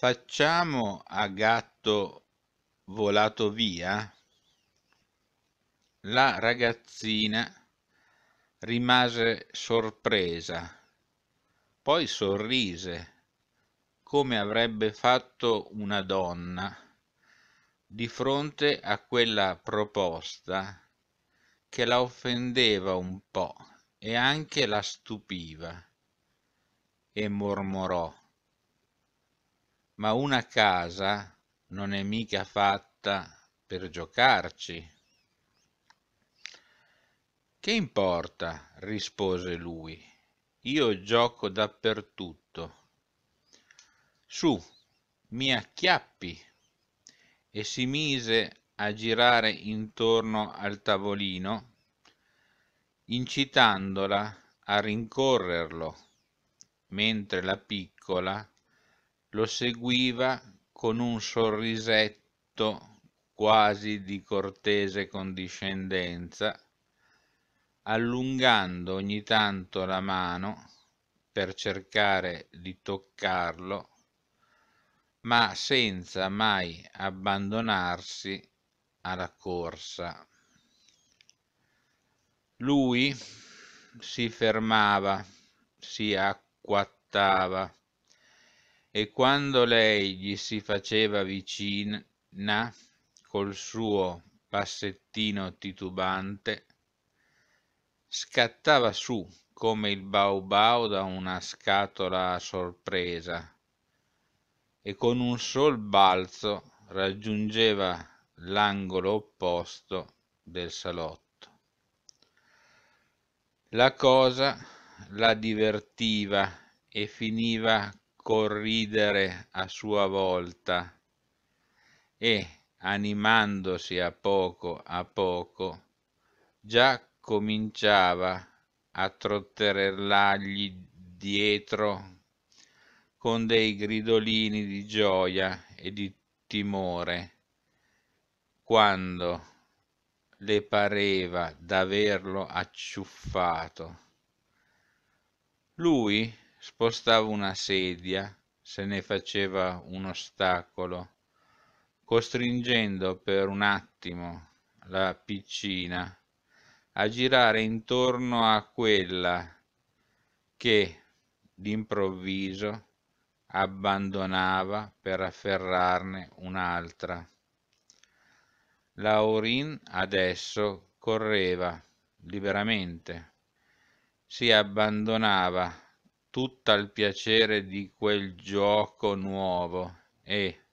Facciamo a gatto volato via? La ragazzina rimase sorpresa, poi sorrise, come avrebbe fatto una donna di fronte a quella proposta che la offendeva un po' e anche la stupiva, e mormorò ma una casa non è mica fatta per giocarci. Che importa? rispose lui. Io gioco dappertutto. Su, mi acchiappi. E si mise a girare intorno al tavolino, incitandola a rincorrerlo, mentre la piccola lo seguiva con un sorrisetto quasi di cortese condiscendenza, allungando ogni tanto la mano per cercare di toccarlo, ma senza mai abbandonarsi alla corsa. Lui si fermava, si acquattava e quando lei gli si faceva vicina col suo passettino titubante, scattava su come il baobao da una scatola a sorpresa e con un sol balzo raggiungeva l'angolo opposto del salotto. La cosa la divertiva e finiva corridere a sua volta e, animandosi a poco a poco, già cominciava a trotterellargli dietro con dei gridolini di gioia e di timore, quando le pareva d'averlo acciuffato. Lui spostava una sedia, se ne faceva un ostacolo, costringendo per un attimo la piccina a girare intorno a quella che d'improvviso abbandonava per afferrarne un'altra. Laurin adesso correva liberamente, si abbandonava tutta il piacere di quel gioco nuovo e,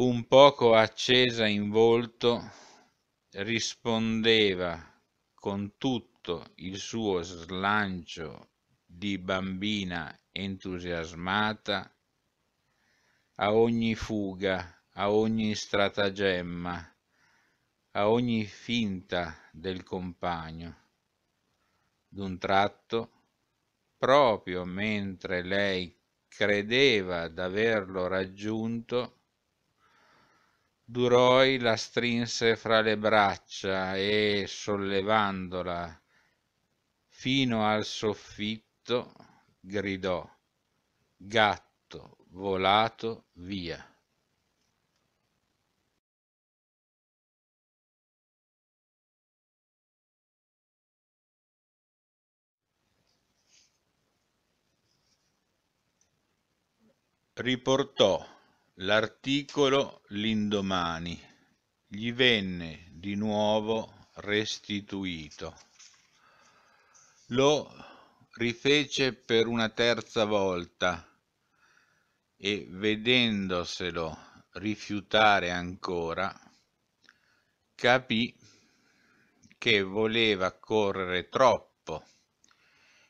un poco accesa in volto, rispondeva con tutto il suo slancio di bambina entusiasmata a ogni fuga, a ogni stratagemma, a ogni finta del compagno. D'un tratto proprio mentre lei credeva d'averlo raggiunto, Duroi la strinse fra le braccia e, sollevandola fino al soffitto, gridò Gatto volato via. Riportò l'articolo l'indomani, gli venne di nuovo restituito. Lo rifece per una terza volta e vedendoselo rifiutare ancora, capì che voleva correre troppo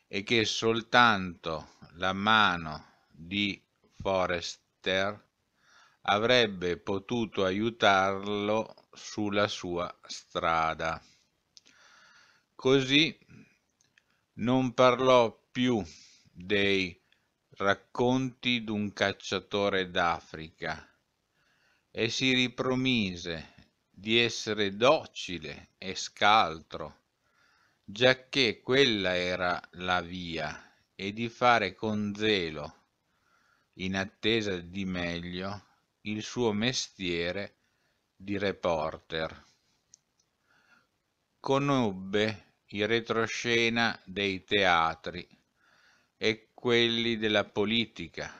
e che soltanto la mano di Forester avrebbe potuto aiutarlo sulla sua strada. Così non parlò più dei racconti d'un cacciatore d'Africa e si ripromise di essere docile e scaltro, giacché quella era la via, e di fare con zelo in attesa di meglio il suo mestiere di reporter. Conobbe i retroscena dei teatri e quelli della politica,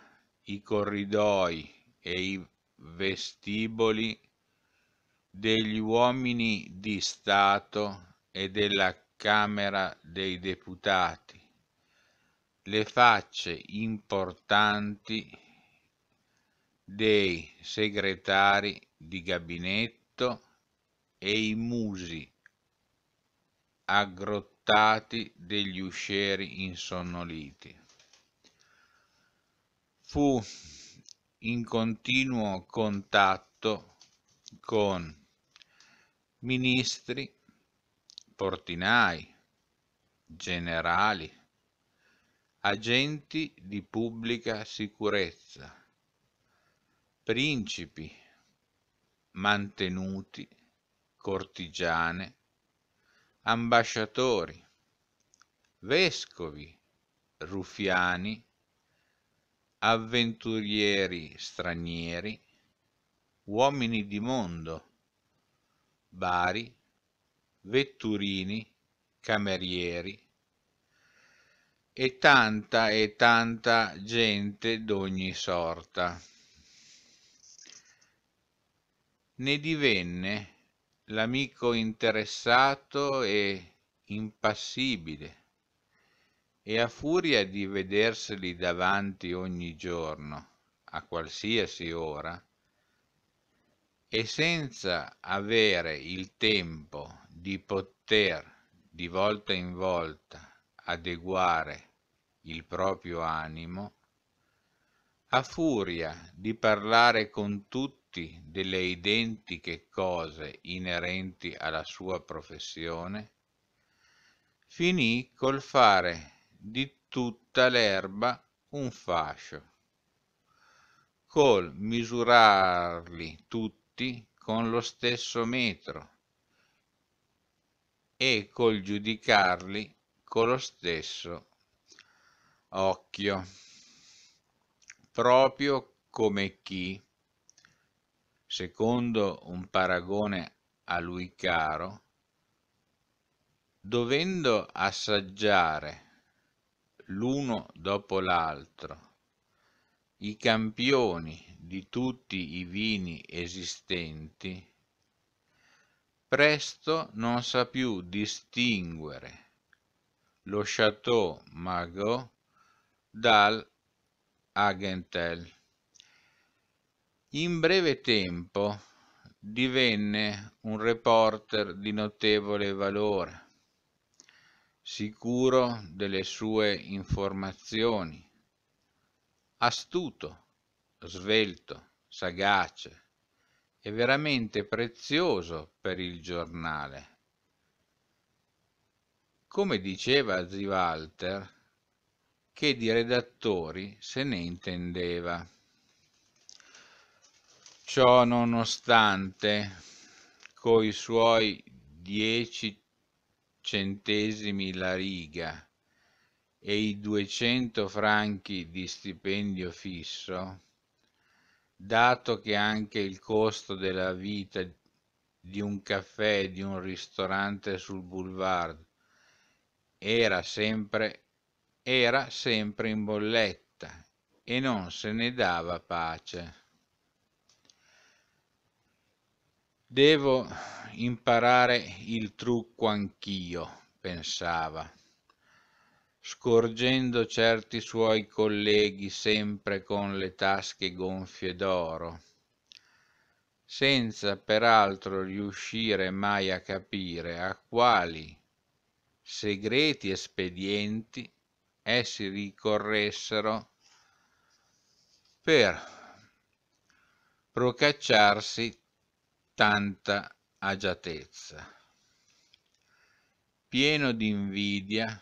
i corridoi e i vestiboli degli uomini di Stato e della Camera dei Deputati le facce importanti dei segretari di gabinetto e i musi aggrottati degli uscieri insonnoliti. Fu in continuo contatto con ministri, portinai, generali, agenti di pubblica sicurezza, principi, mantenuti, cortigiane, ambasciatori, vescovi, ruffiani, avventurieri stranieri, uomini di mondo, bari, vetturini, camerieri, e tanta e tanta gente d'ogni sorta. Ne divenne l'amico interessato e impassibile, e a furia di vederseli davanti ogni giorno, a qualsiasi ora, e senza avere il tempo di poter di volta in volta adeguare il proprio animo, a furia di parlare con tutti delle identiche cose inerenti alla sua professione, finì col fare di tutta l'erba un fascio, col misurarli tutti con lo stesso metro e col giudicarli con lo stesso metro occhio, proprio come chi, secondo un paragone a lui caro, dovendo assaggiare l'uno dopo l'altro i campioni di tutti i vini esistenti, presto non sa più distinguere lo Chateau Margaux dal Agentel. In breve tempo divenne un reporter di notevole valore, sicuro delle sue informazioni, astuto, svelto, sagace e veramente prezioso per il giornale. Come diceva Zivalter, che di redattori se ne intendeva. Ciò nonostante, coi suoi dieci centesimi la riga e i 200 franchi di stipendio fisso, dato che anche il costo della vita di un caffè e di un ristorante sul boulevard era sempre era sempre in bolletta e non se ne dava pace. Devo imparare il trucco anch'io, pensava, scorgendo certi suoi colleghi sempre con le tasche gonfie d'oro, senza peraltro riuscire mai a capire a quali segreti espedienti essi eh, ricorressero per procacciarsi tanta agiatezza. Pieno di invidia,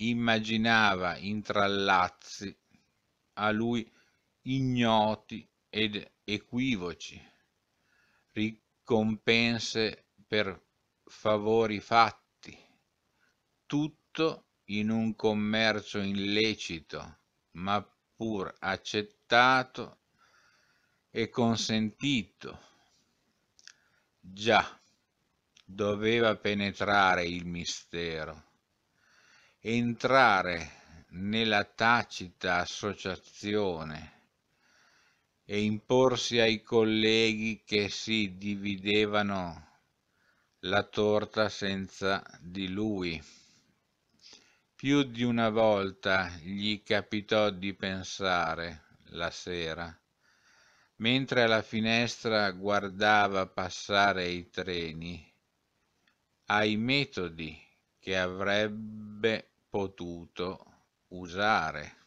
immaginava intrallazzi a lui ignoti ed equivoci, ricompense per favori fatti, tutto in un commercio illecito, ma pur accettato e consentito. Già, doveva penetrare il mistero, entrare nella tacita associazione e imporsi ai colleghi che si dividevano la torta senza di lui. Più di una volta gli capitò di pensare, la sera, mentre alla finestra guardava passare i treni, ai metodi che avrebbe potuto usare.